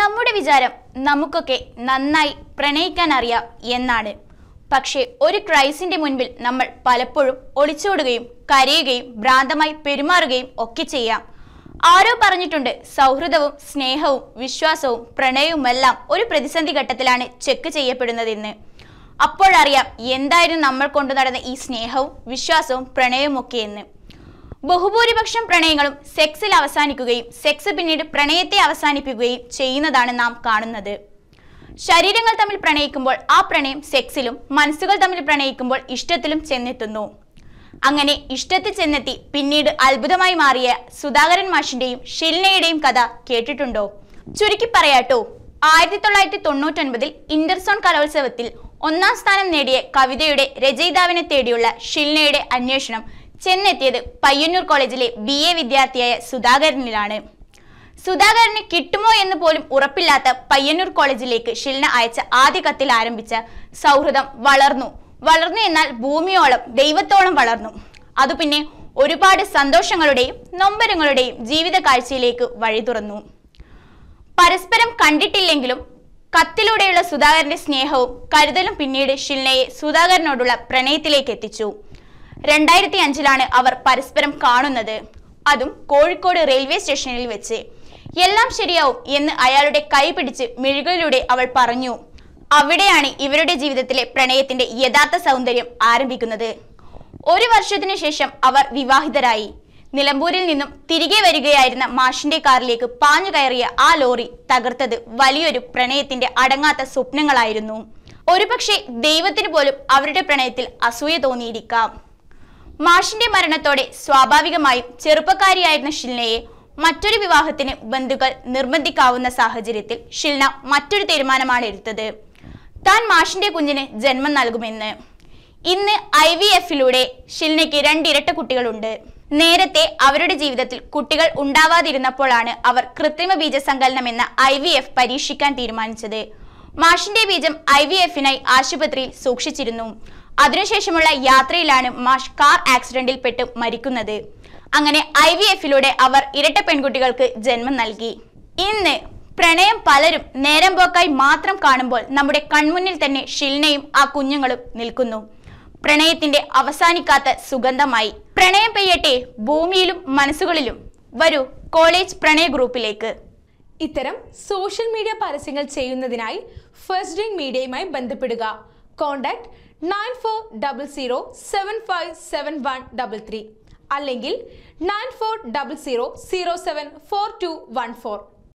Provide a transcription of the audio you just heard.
നമ്മുടെ വിചാരം നമുക്കൊക്കെ നന്നായി പ്രണയിക്കാൻ അറിയാം എന്നാണ് പക്ഷേ ഒരു ക്രൈസിന്റെ മുൻപിൽ നമ്മൾ പലപ്പോഴും ഒളിച്ചോടുകയും കരയുകയും ഭ്രാന്തമായി പെരുമാറുകയും ഒക്കെ ചെയ്യാം ആരോ പറഞ്ഞിട്ടുണ്ട് സൗഹൃദവും സ്നേഹവും വിശ്വാസവും പ്രണയവുമെല്ലാം ഒരു പ്രതിസന്ധി ഘട്ടത്തിലാണ് ചെക്ക് ചെയ്യപ്പെടുന്നതെന്ന് അപ്പോഴറിയാം എന്തായിരുന്നു നമ്മൾ കൊണ്ടു നടന്ന ഈ സ്നേഹവും വിശ്വാസവും പ്രണയവും ഒക്കെ എന്ന് ബഹുഭൂരിപക്ഷം പ്രണയങ്ങളും സെക്സിൽ അവസാനിക്കുകയും സെക്സ് പിന്നീട് പ്രണയത്തെ അവസാനിപ്പിക്കുകയും ചെയ്യുന്നതാണ് നാം കാണുന്നത് ശരീരങ്ങൾ തമ്മിൽ പ്രണയിക്കുമ്പോൾ ആ പ്രണയം സെക്സിലും മനസ്സുകൾ തമ്മിൽ പ്രണയിക്കുമ്പോൾ ഇഷ്ടത്തിലും ചെന്നെത്തുന്നു അങ്ങനെ ഇഷ്ടത്തിൽ ചെന്നെത്തി പിന്നീട് അത്ഭുതമായി മാറിയ സുധാകരൻ മാഷിന്റെയും ഷിൽനയുടെയും കഥ കേട്ടിട്ടുണ്ടോ ചുരുക്കി പറയാട്ടോ ആയിരത്തി തൊള്ളായിരത്തി തൊണ്ണൂറ്റൊൻപതിൽ ഇന്റർസോൺ കലോത്സവത്തിൽ ഒന്നാം സ്ഥാനം നേടിയ കവിതയുടെ രചയിതാവിനെ തേടിയുള്ള ഷിൽനയുടെ അന്വേഷണം ചെന്നെത്തിയത് പയ്യന്നൂർ കോളേജിലെ ബി എ വിദ്യാർത്ഥിയായ സുധാകരനിലാണ് സുധാകരന് കിട്ടുമോ എന്ന് പോലും ഉറപ്പില്ലാത്ത പയ്യന്നൂർ കോളേജിലേക്ക് ഷിൽന അയച്ച ആദ്യ കത്തിൽ ആരംഭിച്ച സൗഹൃദം വളർന്നു വളർന്നു എന്നാൽ ഭൂമിയോളം ദൈവത്തോളം വളർന്നു അതു പിന്നെ ഒരുപാട് സന്തോഷങ്ങളുടെയും നൊമ്പരങ്ങളുടെയും ജീവിത കാഴ്ചയിലേക്ക് വഴി തുറന്നു പരസ്പരം കണ്ടിട്ടില്ലെങ്കിലും കത്തിലൂടെയുള്ള സുധാകരന്റെ സ്നേഹവും കരുതലും പിന്നീട് ഷിൽനയെ സുധാകരനോടുള്ള പ്രണയത്തിലേക്ക് എത്തിച്ചു രണ്ടായിരത്തി അഞ്ചിലാണ് അവർ പരസ്പരം കാണുന്നത് അതും കോഴിക്കോട് റെയിൽവേ സ്റ്റേഷനിൽ വെച്ച് എല്ലാം ശരിയാവും എന്ന് അയാളുടെ കൈ പിടിച്ച് മിഴികളിലൂടെ അവൾ പറഞ്ഞു അവിടെയാണ് ഇവരുടെ ജീവിതത്തിലെ പ്രണയത്തിന്റെ യഥാർത്ഥ സൗന്ദര്യം ആരംഭിക്കുന്നത് ഒരു വർഷത്തിനു ശേഷം അവർ വിവാഹിതരായി നിലമ്പൂരിൽ നിന്നും തിരികെ വരികയായിരുന്ന മാഷിന്റെ കാറിലേക്ക് പാഞ്ഞു കയറിയ ആ ലോറി തകർത്തത് വലിയൊരു പ്രണയത്തിന്റെ അടങ്ങാത്ത സ്വപ്നങ്ങളായിരുന്നു ഒരുപക്ഷെ ദൈവത്തിന് പോലും അവരുടെ പ്രണയത്തിൽ അസൂയ തോന്നിയിരിക്കാം മാഷിന്റെ മരണത്തോടെ സ്വാഭാവികമായും ചെറുപ്പക്കാരിയായിരുന്ന ഷിൽനയെ മറ്റൊരു വിവാഹത്തിന് ബന്ധുക്കൾ നിർബന്ധിക്കാവുന്ന സാഹചര്യത്തിൽ ഷിൽന മറ്റൊരു തീരുമാനമാണ് എടുത്തത് താൻ മാഷിന്റെ കുഞ്ഞിന് ജന്മം നൽകുമെന്ന് ഇന്ന് ഐ വി എഫിലൂടെ ഷിൽനയ്ക്ക് രണ്ടിരട്ട കുട്ടികളുണ്ട് നേരത്തെ അവരുടെ ജീവിതത്തിൽ കുട്ടികൾ ഉണ്ടാവാതിരുന്നപ്പോഴാണ് അവർ കൃത്രിമ ബീജസങ്കലനം എന്ന ഐ വി എഫ് പരീക്ഷിക്കാൻ തീരുമാനിച്ചത് മാഷിന്റെ ബീജം ഐ വി എഫിനായി ആശുപത്രിയിൽ സൂക്ഷിച്ചിരുന്നു അതിനുശേഷമുള്ള യാത്രയിലാണ് മാഷ് കാർ ആക്സിഡന്റിൽ പെട്ട് മരിക്കുന്നത് അങ്ങനെ ഐ വി എഫിലൂടെ അവർ ഇരട്ട പെൺകുട്ടികൾക്ക് ജന്മം നൽകി ഇന്ന് പ്രണയം പലരും നേരം പോക്കായി മാത്രം കാണുമ്പോൾ നമ്മുടെ കൺമുന്നിൽ തന്നെ ഷിൽനയും ആ കുഞ്ഞുങ്ങളും നിൽക്കുന്നു പ്രണയത്തിന്റെ അവസാനിക്കാത്ത സുഗന്ധമായി പ്രണയം പെയ്യട്ടെ ഭൂമിയിലും മനസ്സുകളിലും വരൂ കോളേജ് പ്രണയ ഗ്രൂപ്പിലേക്ക് ഇത്തരം സോഷ്യൽ മീഡിയ പരസ്യങ്ങൾ ചെയ്യുന്നതിനായി ഫസ്റ്റ് റിംഗ് മീഡിയയുമായി ബന്ധപ്പെടുക contact nine four double zero seven five seven one double three അല്ലെങ്കിൽ nine four double zero zero seven four two one four